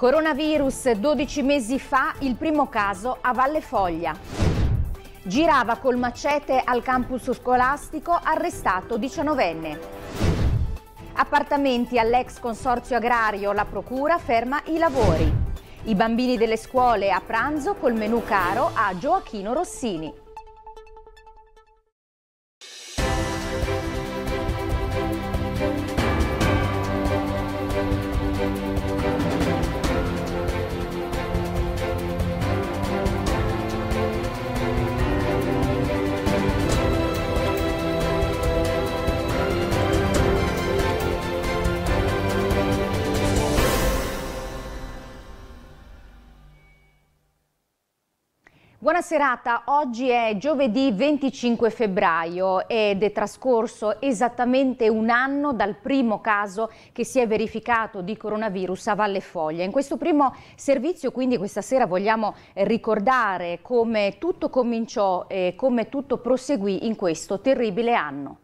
Coronavirus 12 mesi fa, il primo caso a Valle Foglia. Girava col macete al campus scolastico, arrestato 19enne. Appartamenti all'ex consorzio agrario, la procura ferma i lavori. I bambini delle scuole a pranzo col menù caro a Gioachino Rossini. serata, oggi è giovedì 25 febbraio ed è trascorso esattamente un anno dal primo caso che si è verificato di coronavirus a Valle Foglia. In questo primo servizio quindi questa sera vogliamo ricordare come tutto cominciò e come tutto proseguì in questo terribile anno.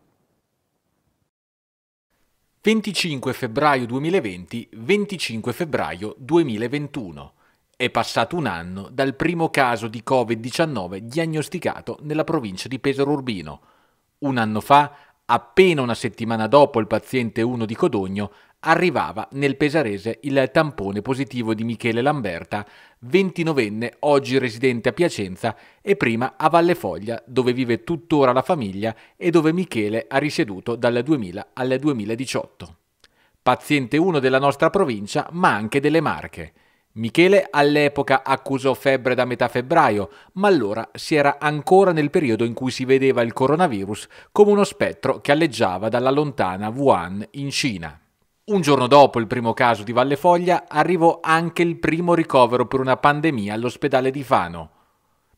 25 febbraio 2020, 25 febbraio 2021. È passato un anno dal primo caso di Covid-19 diagnosticato nella provincia di Pesaro Urbino. Un anno fa, appena una settimana dopo il paziente 1 di Codogno, arrivava nel pesarese il tampone positivo di Michele Lamberta, 29enne oggi residente a Piacenza e prima a Valle Foglia, dove vive tuttora la famiglia e dove Michele ha risieduto dal 2000 al 2018. Paziente 1 della nostra provincia, ma anche delle Marche. Michele all'epoca accusò febbre da metà febbraio, ma allora si era ancora nel periodo in cui si vedeva il coronavirus come uno spettro che alleggiava dalla lontana Wuhan in Cina. Un giorno dopo il primo caso di Valle Foglia arrivò anche il primo ricovero per una pandemia all'ospedale di Fano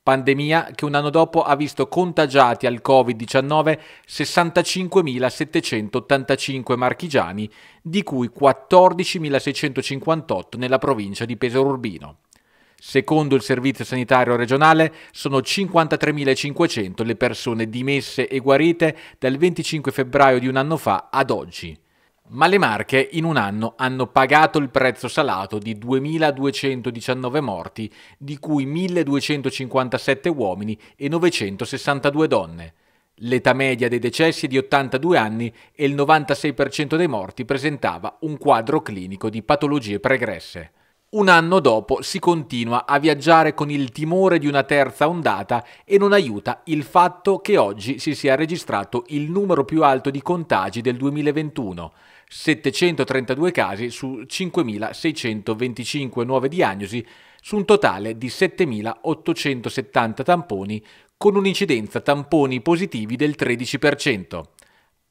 pandemia che un anno dopo ha visto contagiati al Covid-19 65.785 marchigiani, di cui 14.658 nella provincia di Pesaro Urbino. Secondo il Servizio Sanitario Regionale sono 53.500 le persone dimesse e guarite dal 25 febbraio di un anno fa ad oggi. Ma le Marche in un anno hanno pagato il prezzo salato di 2.219 morti, di cui 1.257 uomini e 962 donne. L'età media dei decessi è di 82 anni e il 96% dei morti presentava un quadro clinico di patologie pregresse. Un anno dopo si continua a viaggiare con il timore di una terza ondata e non aiuta il fatto che oggi si sia registrato il numero più alto di contagi del 2021, 732 casi su 5.625 nuove diagnosi, su un totale di 7.870 tamponi, con un'incidenza tamponi positivi del 13%.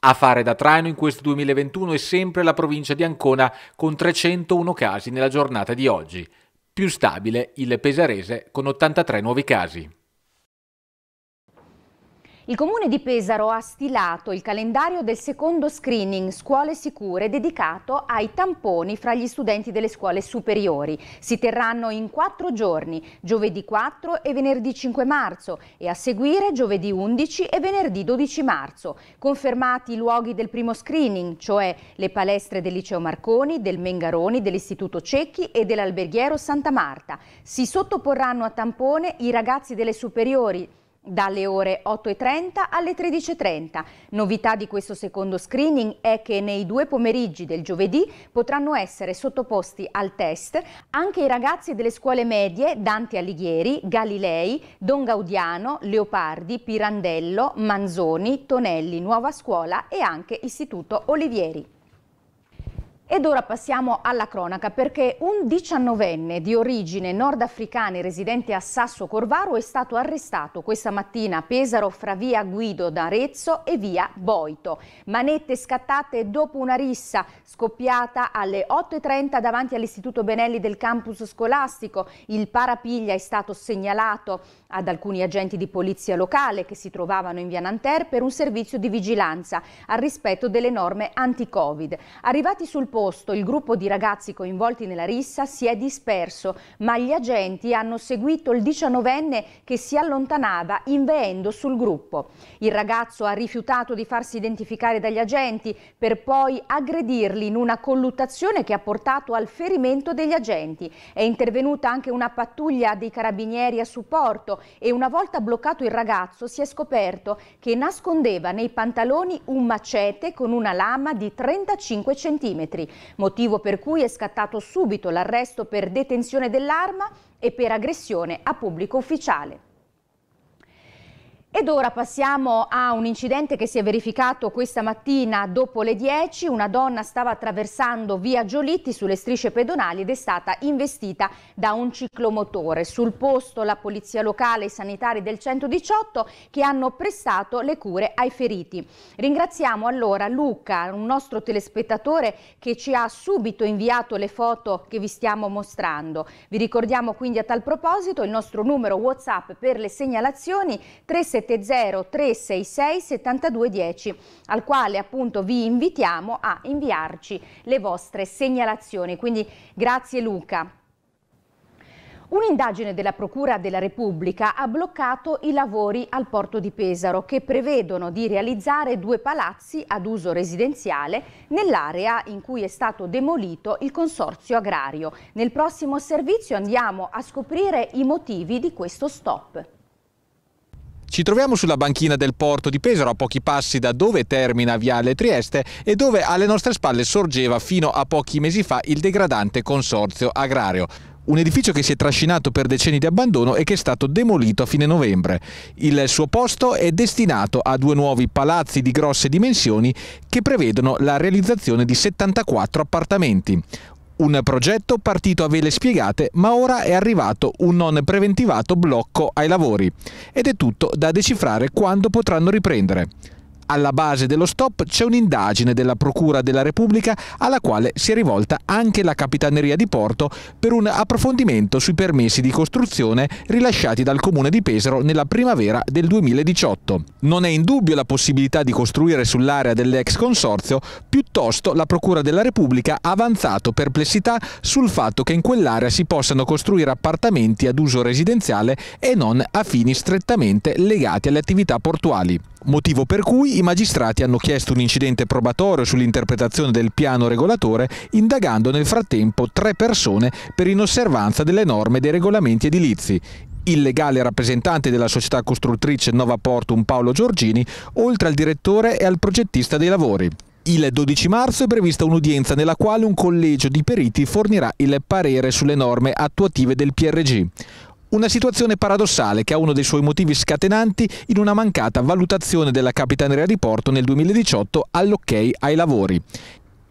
A fare da traino in questo 2021 è sempre la provincia di Ancona con 301 casi nella giornata di oggi. Più stabile il pesarese con 83 nuovi casi. Il Comune di Pesaro ha stilato il calendario del secondo screening Scuole Sicure dedicato ai tamponi fra gli studenti delle scuole superiori. Si terranno in quattro giorni, giovedì 4 e venerdì 5 marzo e a seguire giovedì 11 e venerdì 12 marzo. Confermati i luoghi del primo screening, cioè le palestre del Liceo Marconi, del Mengaroni, dell'Istituto Cecchi e dell'Alberghiero Santa Marta. Si sottoporranno a tampone i ragazzi delle superiori dalle ore 8.30 alle 13.30. Novità di questo secondo screening è che nei due pomeriggi del giovedì potranno essere sottoposti al test anche i ragazzi delle scuole medie Dante Alighieri, Galilei, Don Gaudiano, Leopardi, Pirandello, Manzoni, Tonelli, Nuova Scuola e anche Istituto Olivieri. Ed ora passiamo alla cronaca perché un diciannovenne di origine nordafricana residente a Sasso Corvaro è stato arrestato questa mattina a Pesaro fra via Guido d'Arezzo e via Boito. Manette scattate dopo una rissa scoppiata alle 8.30 davanti all'Istituto Benelli del campus scolastico. Il parapiglia è stato segnalato ad alcuni agenti di polizia locale che si trovavano in via Nanterre per un servizio di vigilanza al rispetto delle norme anti-Covid. Arrivati sul posto il gruppo di ragazzi coinvolti nella rissa si è disperso, ma gli agenti hanno seguito il 19enne che si allontanava inveendo sul gruppo. Il ragazzo ha rifiutato di farsi identificare dagli agenti per poi aggredirli in una colluttazione che ha portato al ferimento degli agenti. È intervenuta anche una pattuglia dei carabinieri a supporto e una volta bloccato il ragazzo si è scoperto che nascondeva nei pantaloni un macete con una lama di 35 centimetri motivo per cui è scattato subito l'arresto per detenzione dell'arma e per aggressione a pubblico ufficiale. Ed ora passiamo a un incidente che si è verificato questa mattina dopo le 10. Una donna stava attraversando via Giolitti sulle strisce pedonali ed è stata investita da un ciclomotore. Sul posto la polizia locale e i sanitari del 118 che hanno prestato le cure ai feriti. Ringraziamo allora Luca, un nostro telespettatore che ci ha subito inviato le foto che vi stiamo mostrando. Vi ricordiamo quindi a tal proposito il nostro numero WhatsApp per le segnalazioni 370 370 366 7210 al quale appunto vi invitiamo a inviarci le vostre segnalazioni. Quindi grazie Luca. Un'indagine della Procura della Repubblica ha bloccato i lavori al porto di Pesaro che prevedono di realizzare due palazzi ad uso residenziale nell'area in cui è stato demolito il consorzio agrario. Nel prossimo servizio andiamo a scoprire i motivi di questo stop. Ci troviamo sulla banchina del porto di Pesaro, a pochi passi da dove termina Viale Trieste e dove alle nostre spalle sorgeva fino a pochi mesi fa il degradante consorzio agrario. Un edificio che si è trascinato per decenni di abbandono e che è stato demolito a fine novembre. Il suo posto è destinato a due nuovi palazzi di grosse dimensioni che prevedono la realizzazione di 74 appartamenti. Un progetto partito a vele spiegate, ma ora è arrivato un non preventivato blocco ai lavori. Ed è tutto da decifrare quando potranno riprendere. Alla base dello stop c'è un'indagine della Procura della Repubblica alla quale si è rivolta anche la Capitaneria di Porto per un approfondimento sui permessi di costruzione rilasciati dal Comune di Pesaro nella primavera del 2018. Non è in dubbio la possibilità di costruire sull'area dell'ex consorzio, piuttosto la Procura della Repubblica ha avanzato perplessità sul fatto che in quell'area si possano costruire appartamenti ad uso residenziale e non a fini strettamente legati alle attività portuali motivo per cui i magistrati hanno chiesto un incidente probatorio sull'interpretazione del piano regolatore, indagando nel frattempo tre persone per inosservanza delle norme dei regolamenti edilizi. Il legale rappresentante della società costruttrice Nova Portum Paolo Giorgini, oltre al direttore e al progettista dei lavori. Il 12 marzo è prevista un'udienza nella quale un collegio di periti fornirà il parere sulle norme attuative del PRG. Una situazione paradossale che ha uno dei suoi motivi scatenanti in una mancata valutazione della Capitaneria di Porto nel 2018 all'ok ai lavori.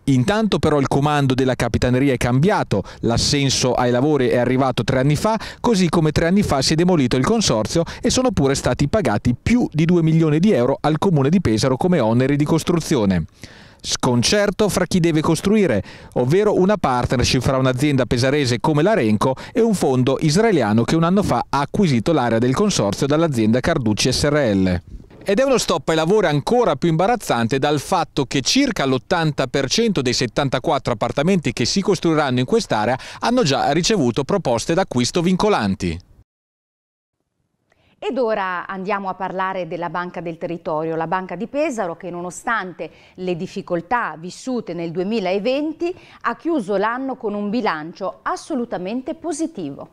Intanto però il comando della Capitaneria è cambiato, l'assenso ai lavori è arrivato tre anni fa, così come tre anni fa si è demolito il consorzio e sono pure stati pagati più di 2 milioni di euro al comune di Pesaro come oneri di costruzione. Sconcerto fra chi deve costruire, ovvero una partnership fra un'azienda pesarese come l'Arenco e un fondo israeliano che un anno fa ha acquisito l'area del consorzio dall'azienda Carducci SRL. Ed è uno stop ai lavori ancora più imbarazzante dal fatto che circa l'80% dei 74 appartamenti che si costruiranno in quest'area hanno già ricevuto proposte d'acquisto vincolanti. Ed ora andiamo a parlare della Banca del Territorio, la Banca di Pesaro che nonostante le difficoltà vissute nel 2020 ha chiuso l'anno con un bilancio assolutamente positivo.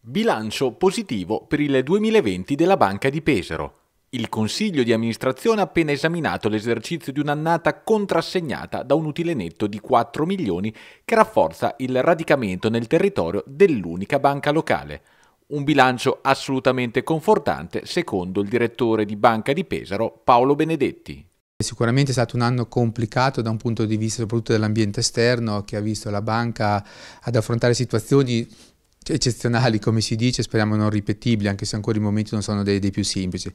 Bilancio positivo per il 2020 della Banca di Pesaro. Il Consiglio di amministrazione ha appena esaminato l'esercizio di un'annata contrassegnata da un utile netto di 4 milioni che rafforza il radicamento nel territorio dell'unica banca locale. Un bilancio assolutamente confortante, secondo il direttore di Banca di Pesaro, Paolo Benedetti. Sicuramente è stato un anno complicato da un punto di vista soprattutto dell'ambiente esterno che ha visto la banca ad affrontare situazioni eccezionali, come si dice, speriamo non ripetibili, anche se ancora i momenti non sono dei, dei più semplici.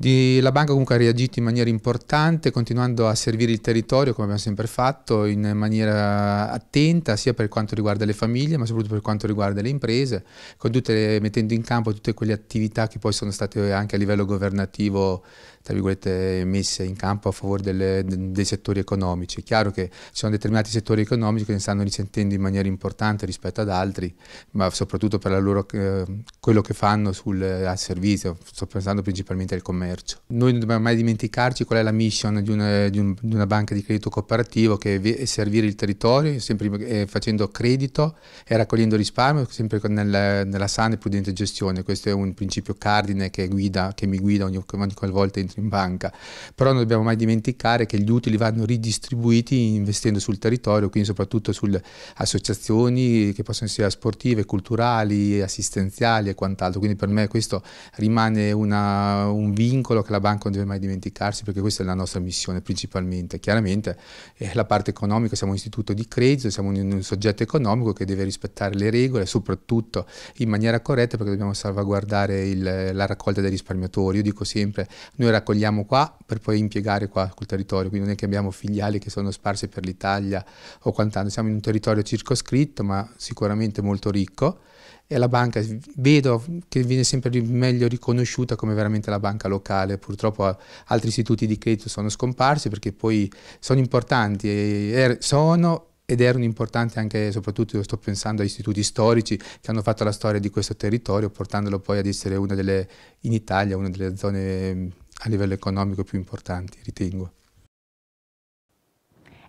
Di, la banca comunque ha reagito in maniera importante, continuando a servire il territorio come abbiamo sempre fatto, in maniera attenta sia per quanto riguarda le famiglie, ma soprattutto per quanto riguarda le imprese, le, mettendo in campo tutte quelle attività che poi sono state anche a livello governativo tra virgolette, messe in campo a favore delle, dei settori economici. È chiaro che ci sono determinati settori economici che ne stanno risentendo in maniera importante rispetto ad altri, ma soprattutto per loro, eh, quello che fanno sul, eh, al servizio, sto pensando principalmente al commercio. Noi non dobbiamo mai dimenticarci qual è la mission di una, di un, di una banca di credito cooperativo che è servire il territorio, sempre eh, facendo credito e raccogliendo risparmio, sempre nel, nella sana e prudente gestione. Questo è un principio cardine che, guida, che mi guida ogni, ogni volta entro in banca, però non dobbiamo mai dimenticare che gli utili vanno ridistribuiti investendo sul territorio, quindi soprattutto sulle associazioni che possono essere sportive, culturali, assistenziali e quant'altro, quindi per me questo rimane una, un vincolo che la banca non deve mai dimenticarsi perché questa è la nostra missione principalmente, chiaramente eh, la parte economica, siamo un istituto di credito, siamo un, un soggetto economico che deve rispettare le regole, soprattutto in maniera corretta perché dobbiamo salvaguardare il, la raccolta dei risparmiatori, io dico sempre noi raccogliamo qua per poi impiegare qua sul territorio, quindi non è che abbiamo filiali che sono sparse per l'Italia o quant'altro, siamo in un territorio circoscritto ma sicuramente molto ricco e la banca vedo che viene sempre meglio riconosciuta come veramente la banca locale, purtroppo eh, altri istituti di credito sono scomparsi perché poi sono importanti, e er-, sono ed erano importanti anche, soprattutto sto pensando a istituti storici che hanno fatto la storia di questo territorio, portandolo poi ad essere una delle, in Italia, una delle zone a livello economico più importanti, ritengo.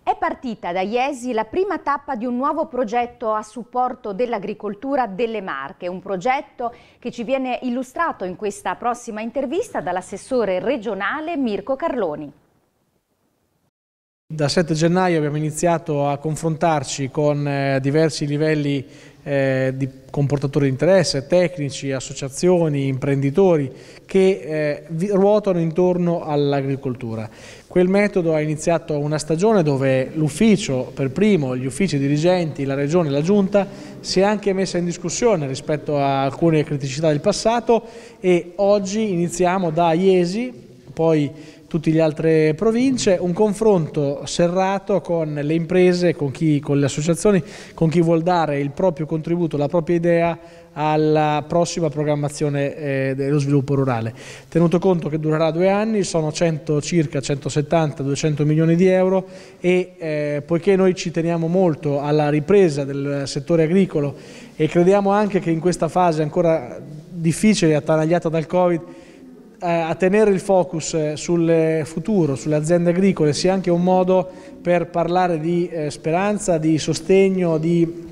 È partita da Iesi la prima tappa di un nuovo progetto a supporto dell'agricoltura delle Marche, un progetto che ci viene illustrato in questa prossima intervista dall'assessore regionale Mirko Carloni. Da 7 gennaio abbiamo iniziato a confrontarci con eh, diversi livelli eh, di comportatori di interesse, tecnici, associazioni, imprenditori che eh, ruotano intorno all'agricoltura. Quel metodo ha iniziato una stagione dove l'ufficio per primo, gli uffici dirigenti, la regione, la giunta si è anche messa in discussione rispetto a alcune criticità del passato e oggi iniziamo da Iesi, poi tutte le altre province, un confronto serrato con le imprese, con, chi, con le associazioni, con chi vuol dare il proprio contributo, la propria idea alla prossima programmazione eh, dello sviluppo rurale. Tenuto conto che durerà due anni, sono 100, circa 170-200 milioni di euro e eh, poiché noi ci teniamo molto alla ripresa del settore agricolo e crediamo anche che in questa fase ancora difficile, attanagliata dal Covid, eh, a tenere il focus eh, sul futuro, sulle aziende agricole, sia anche un modo per parlare di eh, speranza, di sostegno, di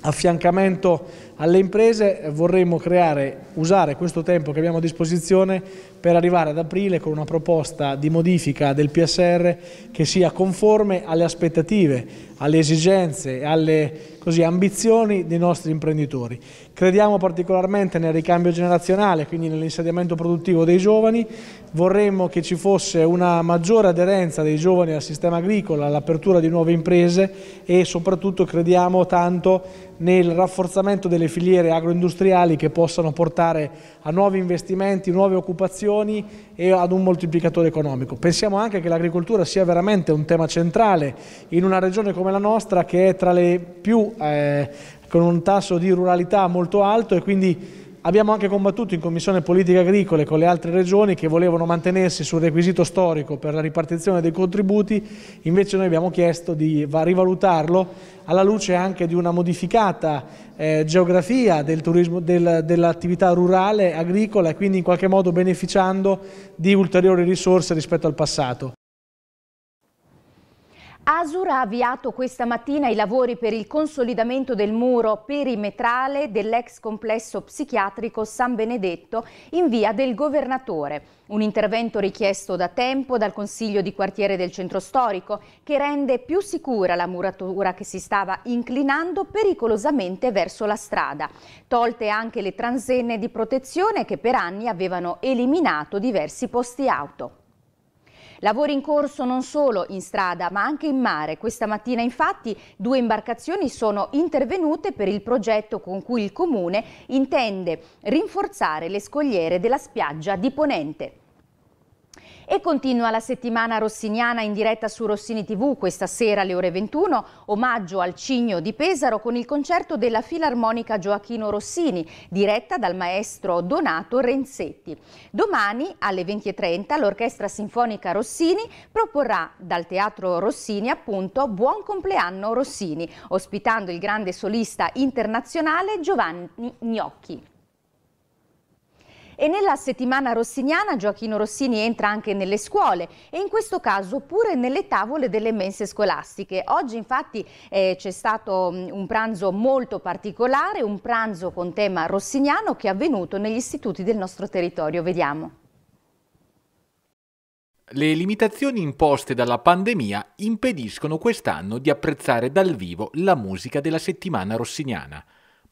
affiancamento alle imprese vorremmo creare usare questo tempo che abbiamo a disposizione per arrivare ad aprile con una proposta di modifica del PSR che sia conforme alle aspettative, alle esigenze, alle così, ambizioni dei nostri imprenditori. Crediamo particolarmente nel ricambio generazionale, quindi nell'insediamento produttivo dei giovani, vorremmo che ci fosse una maggiore aderenza dei giovani al sistema agricolo, all'apertura di nuove imprese e soprattutto crediamo tanto nel rafforzamento delle filiere agroindustriali che possano portare portare a nuovi investimenti, nuove occupazioni e ad un moltiplicatore economico. Pensiamo anche che l'agricoltura sia veramente un tema centrale in una regione come la nostra che è tra le più, eh, con un tasso di ruralità molto alto e quindi Abbiamo anche combattuto in Commissione Politiche Agricole con le altre regioni che volevano mantenersi sul requisito storico per la ripartizione dei contributi, invece noi abbiamo chiesto di rivalutarlo alla luce anche di una modificata eh, geografia del del, dell'attività rurale, agricola e quindi in qualche modo beneficiando di ulteriori risorse rispetto al passato. Asur ha avviato questa mattina i lavori per il consolidamento del muro perimetrale dell'ex complesso psichiatrico San Benedetto in via del Governatore, un intervento richiesto da tempo dal Consiglio di quartiere del centro storico che rende più sicura la muratura che si stava inclinando pericolosamente verso la strada, tolte anche le transenne di protezione che per anni avevano eliminato diversi posti auto. Lavori in corso non solo in strada ma anche in mare. Questa mattina infatti due imbarcazioni sono intervenute per il progetto con cui il Comune intende rinforzare le scogliere della spiaggia di Ponente. E continua la settimana rossiniana in diretta su Rossini TV questa sera alle ore 21, omaggio al Cigno di Pesaro con il concerto della Filarmonica Gioachino Rossini, diretta dal maestro Donato Renzetti. Domani alle 20.30 l'Orchestra Sinfonica Rossini proporrà dal Teatro Rossini appunto Buon compleanno Rossini, ospitando il grande solista internazionale Giovanni Gnocchi. E nella settimana rossiniana Gioachino Rossini entra anche nelle scuole e in questo caso pure nelle tavole delle mense scolastiche. Oggi infatti eh, c'è stato mm, un pranzo molto particolare, un pranzo con tema rossiniano che è avvenuto negli istituti del nostro territorio. Vediamo. Le limitazioni imposte dalla pandemia impediscono quest'anno di apprezzare dal vivo la musica della settimana rossiniana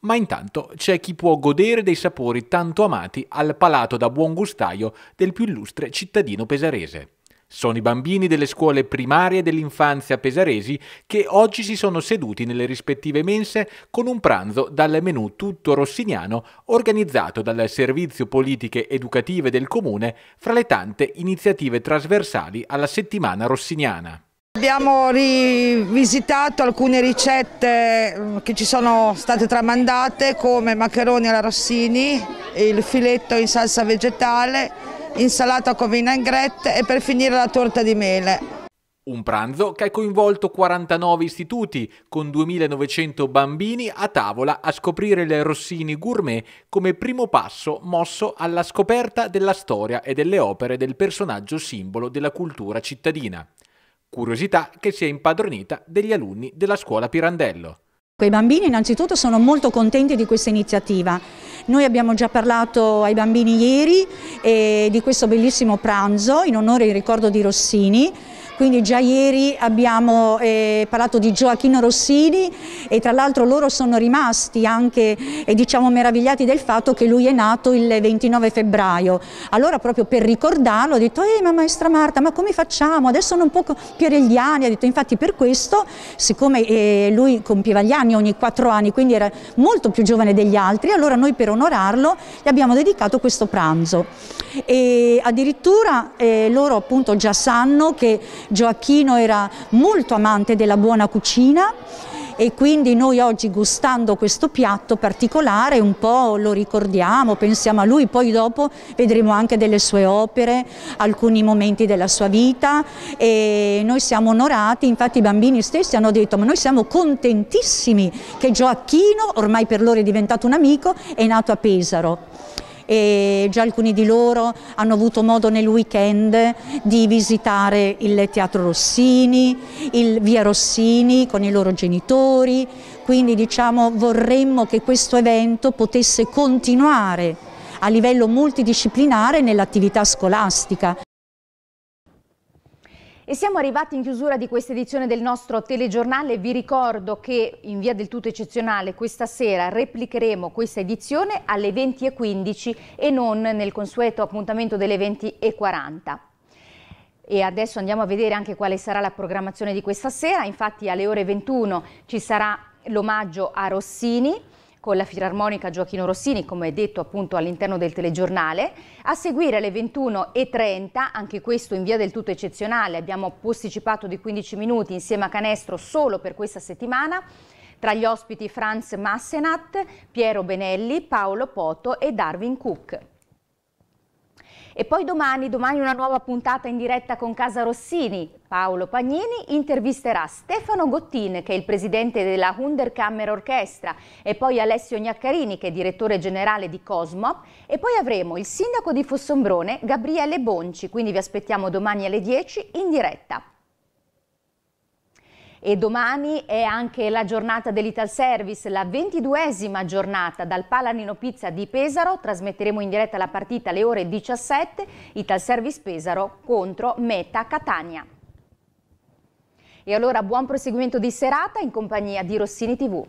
ma intanto c'è chi può godere dei sapori tanto amati al palato da buon gustaio del più illustre cittadino pesarese. Sono i bambini delle scuole primarie dell'infanzia pesaresi che oggi si sono seduti nelle rispettive mense con un pranzo dal menù tutto rossiniano organizzato dal Servizio Politiche Educative del Comune fra le tante iniziative trasversali alla settimana rossiniana. Abbiamo rivisitato alcune ricette mm, che ci sono state tramandate come maccheroni alla rossini, il filetto in salsa vegetale, insalata con vinaigrette e per finire la torta di mele. Un pranzo che ha coinvolto 49 istituti con 2900 bambini a tavola a scoprire le Rossini Gourmet come primo passo mosso alla scoperta della storia e delle opere del personaggio simbolo della cultura cittadina curiosità che si è impadronita degli alunni della scuola Pirandello. I bambini innanzitutto sono molto contenti di questa iniziativa. Noi abbiamo già parlato ai bambini ieri eh, di questo bellissimo pranzo in onore e ricordo di Rossini quindi già ieri abbiamo eh, parlato di Gioachino Rossini e tra l'altro loro sono rimasti anche eh, diciamo meravigliati del fatto che lui è nato il 29 febbraio. Allora proprio per ricordarlo ho detto ehi ma maestra Marta ma come facciamo? Adesso non può compiere gli anni, ha detto infatti per questo siccome eh, lui compieva gli anni ogni quattro anni quindi era molto più giovane degli altri allora noi per onorarlo gli abbiamo dedicato questo pranzo e addirittura eh, loro appunto già sanno che Gioacchino era molto amante della buona cucina e quindi noi oggi gustando questo piatto particolare un po' lo ricordiamo, pensiamo a lui, poi dopo vedremo anche delle sue opere, alcuni momenti della sua vita e noi siamo onorati, infatti i bambini stessi hanno detto ma noi siamo contentissimi che Gioacchino, ormai per loro è diventato un amico, è nato a Pesaro e già alcuni di loro hanno avuto modo nel weekend di visitare il Teatro Rossini, il Via Rossini con i loro genitori, quindi diciamo vorremmo che questo evento potesse continuare a livello multidisciplinare nell'attività scolastica, e siamo arrivati in chiusura di questa edizione del nostro telegiornale. Vi ricordo che in via del tutto eccezionale questa sera replicheremo questa edizione alle 20.15 e non nel consueto appuntamento delle 20.40. E adesso andiamo a vedere anche quale sarà la programmazione di questa sera. Infatti alle ore 21 ci sarà l'omaggio a Rossini con la Filarmonica Gioachino Rossini, come detto appunto all'interno del telegiornale. A seguire alle 21.30, anche questo in via del tutto eccezionale, abbiamo posticipato di 15 minuti insieme a Canestro solo per questa settimana, tra gli ospiti Franz Massenat, Piero Benelli, Paolo Poto e Darwin Cook. E poi domani, domani una nuova puntata in diretta con Casa Rossini. Paolo Pagnini intervisterà Stefano Gottin, che è il presidente della Hunderkammer Orchestra, e poi Alessio Gnaccarini, che è direttore generale di Cosmo. e poi avremo il sindaco di Fossombrone, Gabriele Bonci, quindi vi aspettiamo domani alle 10 in diretta e domani è anche la giornata dell'Ital Service, la ventiduesima giornata dal Palanino Pizza di Pesaro, trasmetteremo in diretta la partita alle ore 17, Ital Service Pesaro contro Meta Catania. E allora buon proseguimento di serata in compagnia di Rossini TV.